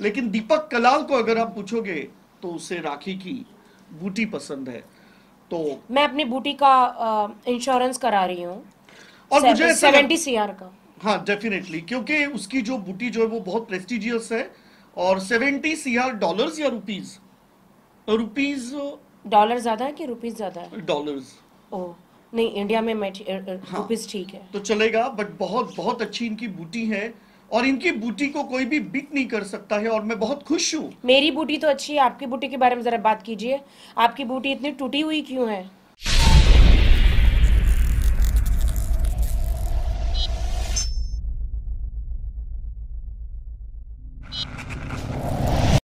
लेकिन दीपक कलाल को अगर आप पूछोगे तो उसे राखी की बूटी पसंद है तो मैं अपनी बूटी का इंश्योरेंस करा रही हूँ और मुझे सेवेंटी सी आर का हाँ डेफिनेटली क्योंकि उसकी जो बूटी जो है वो बहुत प्रेस्टिजियस है और सेवेंटी सी आर डॉलर या रुपीज रुपीज डॉलर ज्यादा है कि रुपीज ज्यादा है डॉलर नहीं इंडिया में मैं हाँ, रुपीज ठीक है तो चलेगा बट बहुत बहुत अच्छी इनकी बूटी है और इनकी बूटी को कोई भी बिक नहीं कर सकता है और मैं बहुत खुश हूँ मेरी बूटी तो अच्छी है आपकी बूटी के बारे में जरा बात कीजिए आपकी बूटी इतनी टूटी हुई क्यों है